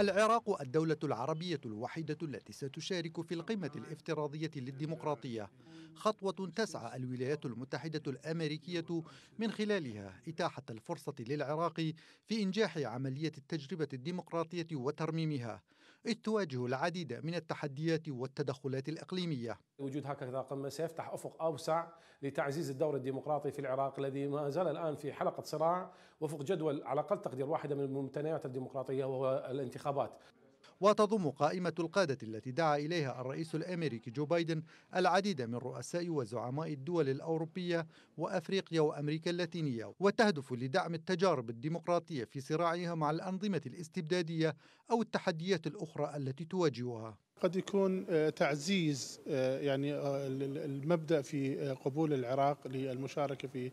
العراق الدولة العربية الوحيدة التي ستشارك في القمة الافتراضية للديمقراطية خطوة تسعى الولايات المتحدة الأمريكية من خلالها إتاحة الفرصة للعراق في إنجاح عملية التجربة الديمقراطية وترميمها إذ تواجه العديد من التحديات والتدخلات الإقليمية وجود هكذا قمة سيفتح أفق أوسع لتعزيز الدور الديمقراطي في العراق الذي ما زال الآن في حلقة صراع وفق جدول على أقل تقدير واحدة من الممتنيات الديمقراطية وهو الانتخابات وتضم قائمة القادة التي دعا إليها الرئيس الأمريكي جو بايدن العديد من رؤساء وزعماء الدول الأوروبية وأفريقيا وأمريكا اللاتينية وتهدف لدعم التجارب الديمقراطية في صراعها مع الأنظمة الاستبدادية أو التحديات الأخرى التي تواجهها قد يكون آه، تعزيز آه، يعني آه، المبدا في قبول العراق للمشاركه في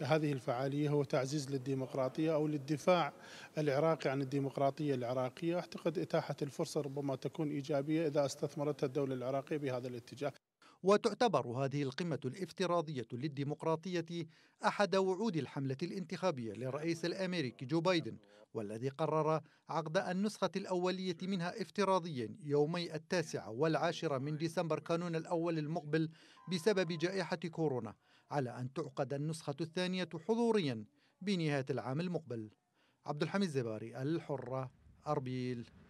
هذه الفعاليه هو تعزيز للديمقراطيه او للدفاع العراقي عن الديمقراطيه العراقيه، اعتقد اتاحه الفرصه ربما تكون ايجابيه اذا استثمرتها الدوله العراقيه بهذا الاتجاه. وتعتبر هذه القمة الافتراضية للديمقراطية أحد وعود الحملة الانتخابية للرئيس الأمريكي جو بايدن والذي قرر عقد النسخة الأولية منها افتراضيا يومي التاسعة والعاشرة من ديسمبر كانون الأول المقبل بسبب جائحة كورونا على أن تعقد النسخة الثانية حضوريا بنهاية العام المقبل عبد الحميد زباري الحرة أربيل